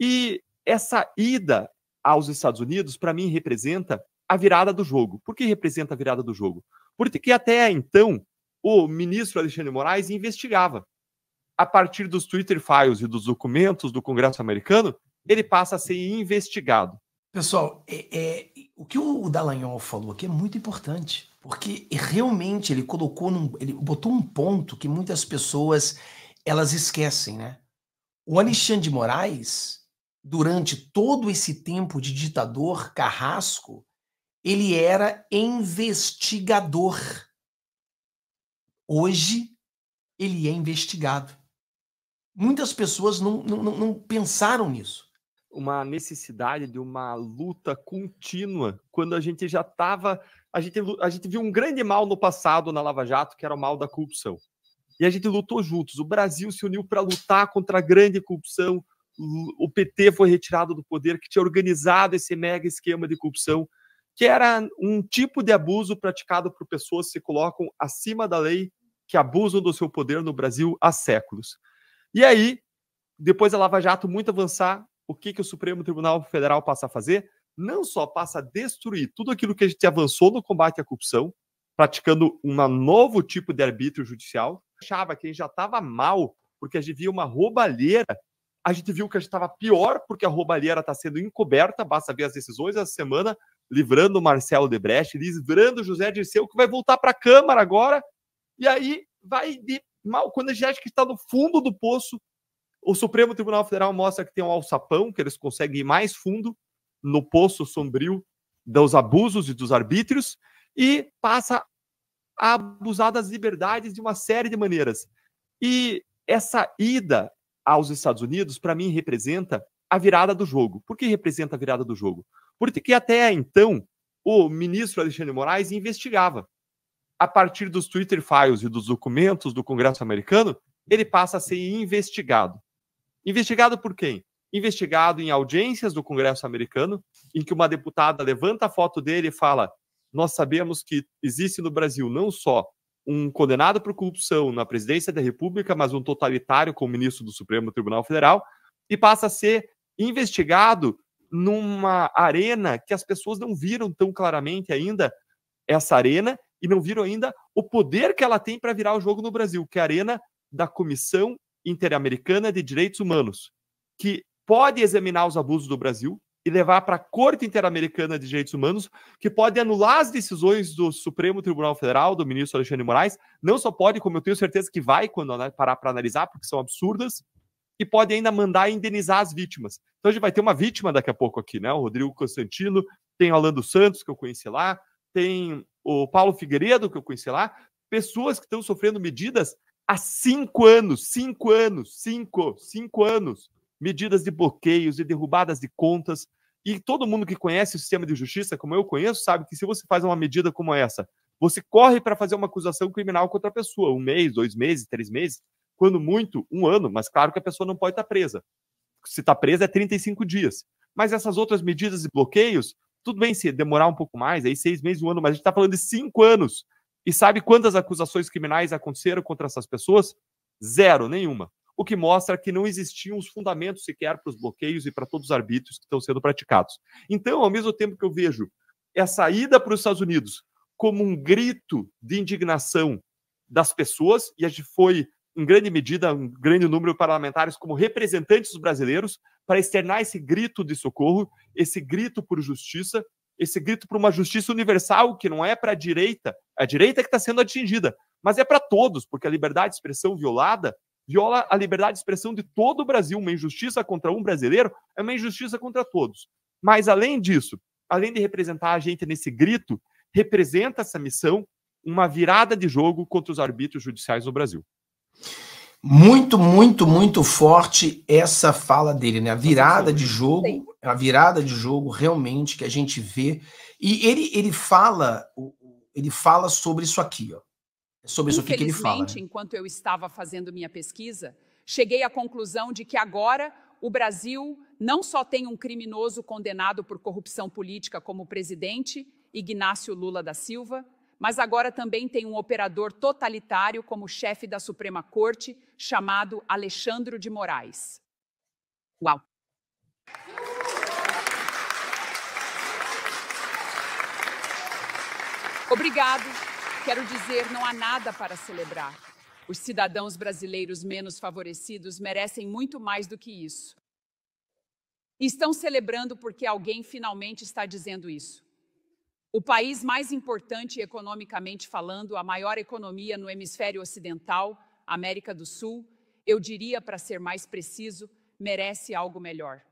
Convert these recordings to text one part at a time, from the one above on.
E essa ida aos Estados Unidos, para mim, representa a virada do jogo. Por que representa a virada do jogo? Porque até então, o ministro Alexandre Moraes investigava. A partir dos Twitter files e dos documentos do Congresso americano, ele passa a ser investigado. Pessoal, é, é, o que o Dallagnol falou aqui é muito importante, porque realmente ele colocou, num, ele botou um ponto que muitas pessoas elas esquecem, né? O Alexandre de Moraes, durante todo esse tempo de ditador carrasco, ele era investigador. Hoje, ele é investigado. Muitas pessoas não, não, não pensaram nisso. Uma necessidade de uma luta contínua, quando a gente já estava. A gente, a gente viu um grande mal no passado na Lava Jato, que era o mal da corrupção. E a gente lutou juntos. O Brasil se uniu para lutar contra a grande corrupção, o PT foi retirado do poder, que tinha organizado esse mega esquema de corrupção, que era um tipo de abuso praticado por pessoas que se colocam acima da lei, que abusam do seu poder no Brasil há séculos. E aí, depois da Lava Jato muito avançar, o que, que o Supremo Tribunal Federal passa a fazer? Não só passa a destruir tudo aquilo que a gente avançou no combate à corrupção, praticando um novo tipo de arbítrio judicial, achava que a gente já estava mal, porque a gente via uma roubalheira a gente viu que a gente estava pior porque a roubalheira está sendo encoberta, basta ver as decisões essa semana, livrando o Marcelo Debrecht, livrando o José Dirceu, que vai voltar para a Câmara agora, e aí vai de mal. Quando a gente acha que está no fundo do poço, o Supremo Tribunal Federal mostra que tem um alçapão, que eles conseguem ir mais fundo no poço sombrio dos abusos e dos arbítrios, e passa a abusar das liberdades de uma série de maneiras. E essa ida aos Estados Unidos, para mim, representa a virada do jogo. Por que representa a virada do jogo? Porque até então, o ministro Alexandre Moraes investigava. A partir dos Twitter files e dos documentos do Congresso americano, ele passa a ser investigado. Investigado por quem? Investigado em audiências do Congresso americano, em que uma deputada levanta a foto dele e fala: Nós sabemos que existe no Brasil não só um condenado por corrupção na presidência da República, mas um totalitário como ministro do Supremo Tribunal Federal, e passa a ser investigado numa arena que as pessoas não viram tão claramente ainda essa arena e não viram ainda o poder que ela tem para virar o jogo no Brasil, que é a arena da Comissão Interamericana de Direitos Humanos, que pode examinar os abusos do Brasil, e levar para a Corte Interamericana de Direitos Humanos, que pode anular as decisões do Supremo Tribunal Federal, do ministro Alexandre Moraes. Não só pode, como eu tenho certeza que vai quando né, parar para analisar, porque são absurdas, e pode ainda mandar indenizar as vítimas. Então a gente vai ter uma vítima daqui a pouco aqui, né? O Rodrigo Constantino, tem o Alan dos Santos, que eu conheci lá, tem o Paulo Figueiredo, que eu conheci lá, pessoas que estão sofrendo medidas há cinco anos, cinco anos, cinco, cinco anos medidas de bloqueios e derrubadas de contas. E todo mundo que conhece o sistema de justiça, como eu conheço, sabe que se você faz uma medida como essa, você corre para fazer uma acusação criminal contra a pessoa, um mês, dois meses, três meses, quando muito, um ano, mas claro que a pessoa não pode estar tá presa. Se está presa, é 35 dias. Mas essas outras medidas e bloqueios, tudo bem se demorar um pouco mais, aí seis meses, um ano, mas a gente está falando de cinco anos. E sabe quantas acusações criminais aconteceram contra essas pessoas? Zero, nenhuma o que mostra que não existiam os fundamentos sequer para os bloqueios e para todos os arbítrios que estão sendo praticados. Então, ao mesmo tempo que eu vejo essa ida para os Estados Unidos como um grito de indignação das pessoas, e a gente foi, em grande medida, um grande número de parlamentares como representantes dos brasileiros, para externar esse grito de socorro, esse grito por justiça, esse grito por uma justiça universal, que não é para a direita, a direita que está sendo atingida, mas é para todos, porque a liberdade de expressão violada viola a liberdade de expressão de todo o Brasil. Uma injustiça contra um brasileiro é uma injustiça contra todos. Mas, além disso, além de representar a gente nesse grito, representa essa missão uma virada de jogo contra os arbítrios judiciais no Brasil. Muito, muito, muito forte essa fala dele, né? A virada de jogo, a virada de jogo realmente que a gente vê. E ele, ele fala, ele fala sobre isso aqui, ó. É sobre isso aqui que ele fala. Infelizmente, né? enquanto eu estava fazendo minha pesquisa, cheguei à conclusão de que agora o Brasil não só tem um criminoso condenado por corrupção política como presidente, Ignácio Lula da Silva, mas agora também tem um operador totalitário como chefe da Suprema Corte, chamado Alexandro de Moraes. Uau! Obrigado. Quero dizer, não há nada para celebrar. Os cidadãos brasileiros menos favorecidos merecem muito mais do que isso. estão celebrando porque alguém finalmente está dizendo isso. O país mais importante economicamente falando, a maior economia no hemisfério ocidental, América do Sul, eu diria, para ser mais preciso, merece algo melhor.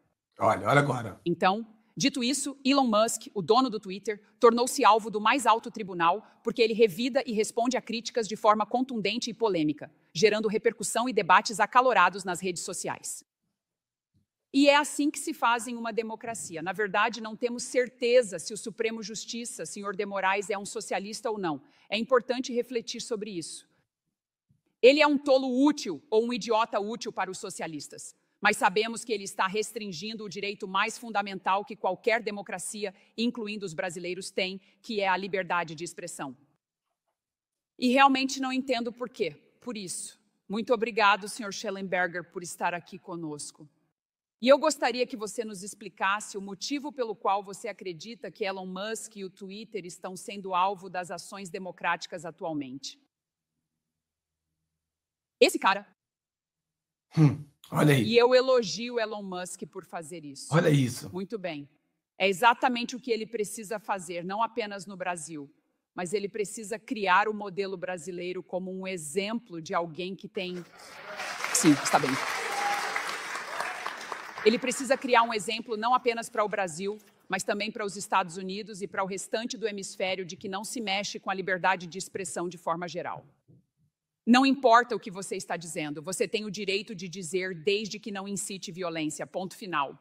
Olha, olha agora. Então, Dito isso, Elon Musk, o dono do Twitter, tornou-se alvo do mais alto tribunal porque ele revida e responde a críticas de forma contundente e polêmica, gerando repercussão e debates acalorados nas redes sociais. E é assim que se faz em uma democracia. Na verdade, não temos certeza se o Supremo Justiça, senhor de Moraes, é um socialista ou não. É importante refletir sobre isso. Ele é um tolo útil ou um idiota útil para os socialistas mas sabemos que ele está restringindo o direito mais fundamental que qualquer democracia, incluindo os brasileiros, tem, que é a liberdade de expressão. E realmente não entendo por quê. Por isso, muito obrigado, Sr. Schellenberger, por estar aqui conosco. E eu gostaria que você nos explicasse o motivo pelo qual você acredita que Elon Musk e o Twitter estão sendo alvo das ações democráticas atualmente. Esse cara Hum, olha aí. E eu elogio Elon Musk por fazer isso. Olha isso. Muito bem. É exatamente o que ele precisa fazer, não apenas no Brasil, mas ele precisa criar o modelo brasileiro como um exemplo de alguém que tem. Sim, está bem. Ele precisa criar um exemplo não apenas para o Brasil, mas também para os Estados Unidos e para o restante do hemisfério de que não se mexe com a liberdade de expressão de forma geral. Não importa o que você está dizendo, você tem o direito de dizer desde que não incite violência. Ponto final.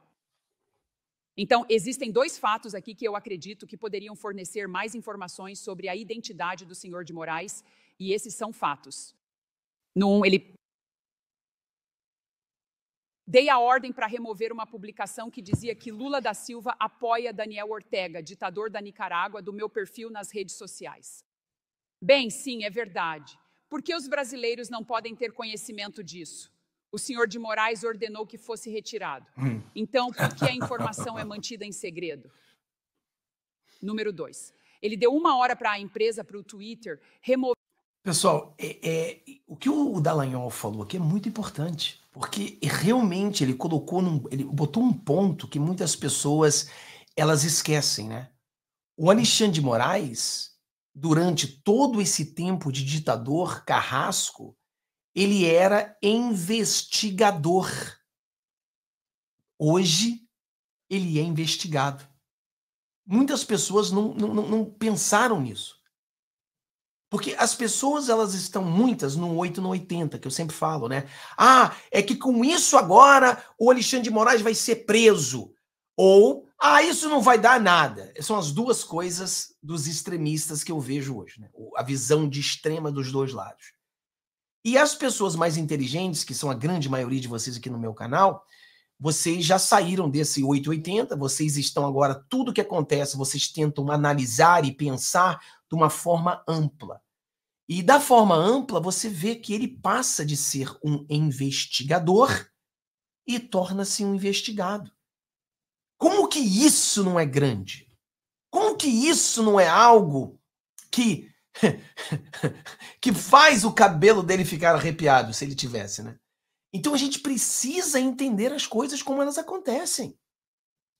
Então, existem dois fatos aqui que eu acredito que poderiam fornecer mais informações sobre a identidade do senhor de Moraes, e esses são fatos. Num, ele. Dei a ordem para remover uma publicação que dizia que Lula da Silva apoia Daniel Ortega, ditador da Nicarágua, do meu perfil nas redes sociais. Bem, sim, é verdade. Por que os brasileiros não podem ter conhecimento disso? O senhor de Moraes ordenou que fosse retirado. Hum. Então, por que a informação é mantida em segredo? Número dois. Ele deu uma hora para a empresa, para o Twitter, remover. Pessoal, é, é, o que o Dallagnol falou aqui é muito importante, porque realmente ele colocou, num, ele botou um ponto que muitas pessoas elas esquecem, né? O Alexandre de Moraes, durante todo esse tempo de ditador carrasco, ele era investigador. Hoje, ele é investigado. Muitas pessoas não, não, não pensaram nisso. Porque as pessoas, elas estão muitas no 8 no 80, que eu sempre falo, né? Ah, é que com isso agora o Alexandre de Moraes vai ser preso. Ou ah, isso não vai dar nada. São as duas coisas dos extremistas que eu vejo hoje, né? a visão de extrema dos dois lados. E as pessoas mais inteligentes, que são a grande maioria de vocês aqui no meu canal, vocês já saíram desse 880, vocês estão agora, tudo que acontece, vocês tentam analisar e pensar de uma forma ampla. E da forma ampla, você vê que ele passa de ser um investigador e torna-se um investigado. Como que isso não é grande? Como que isso não é algo que que faz o cabelo dele ficar arrepiado, se ele tivesse, né? Então a gente precisa entender as coisas como elas acontecem.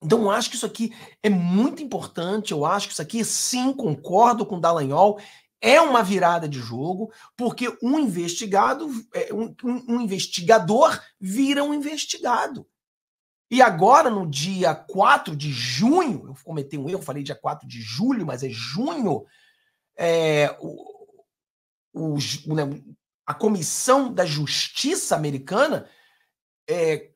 Então eu acho que isso aqui é muito importante, eu acho que isso aqui, sim, concordo com o Dallagnol, é uma virada de jogo, porque um investigado, é, um, um investigador vira um investigado. E agora, no dia 4 de junho, eu cometi um erro, falei dia 4 de julho, mas é junho, é, o, o, né, a Comissão da Justiça Americana é,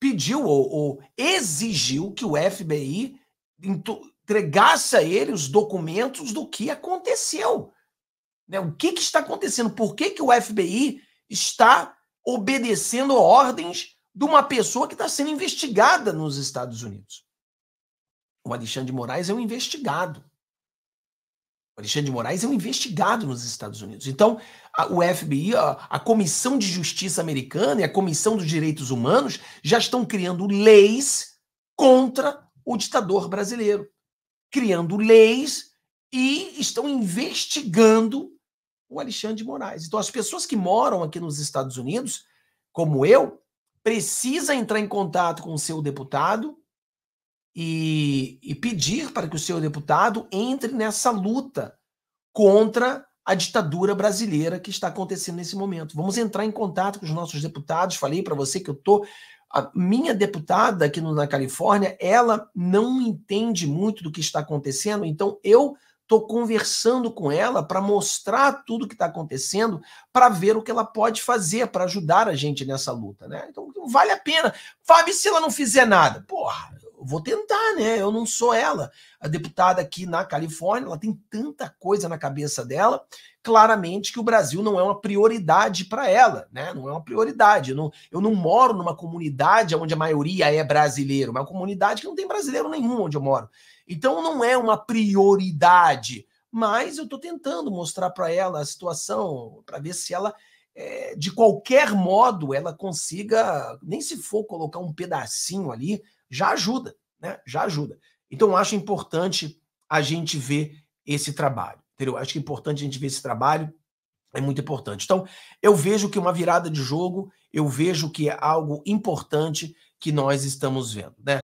pediu ou, ou, exigiu que o FBI entregasse a ele os documentos do que aconteceu. Né? O que, que está acontecendo? Por que, que o FBI está obedecendo ordens de uma pessoa que está sendo investigada nos Estados Unidos. O Alexandre de Moraes é um investigado. O Alexandre de Moraes é um investigado nos Estados Unidos. Então, a, o FBI, a, a, Comissão de Justiça Americana e a Comissão dos Direitos Humanos já estão criando leis contra o ditador brasileiro. Criando leis e estão investigando o Alexandre de Moraes. Então, as pessoas que moram aqui nos Estados Unidos, como eu, precisa entrar em contato com o seu deputado e, e pedir para que o seu deputado entre nessa luta contra a ditadura brasileira que está acontecendo nesse momento. Vamos entrar em contato com os nossos deputados. Falei para você que eu tô a minha deputada aqui na Califórnia, ela não entende muito do que está acontecendo, então eu Estou conversando com ela para mostrar tudo que está acontecendo, para ver o que ela pode fazer para ajudar a gente nessa luta, né? Então vale a pena. Fábio, se ela não fizer nada, porra, eu vou tentar, né? Eu não sou ela, a deputada aqui na Califórnia, ela tem tanta coisa na cabeça dela, claramente que o Brasil não é uma prioridade para ela, né? Não é uma prioridade. Eu não, eu não moro numa comunidade onde a maioria é brasileiro, uma comunidade que não tem brasileiro nenhum onde eu moro. Então não é uma prioridade, mas eu estou tentando mostrar para ela a situação, para ver se ela, é, de qualquer modo, ela consiga, nem se for colocar um pedacinho ali, já ajuda, né? Já ajuda. Então acho importante a gente ver esse trabalho, entendeu? Acho que é importante a gente ver esse trabalho, é muito importante. Então eu vejo que é uma virada de jogo, eu vejo que é algo importante que nós estamos vendo, né?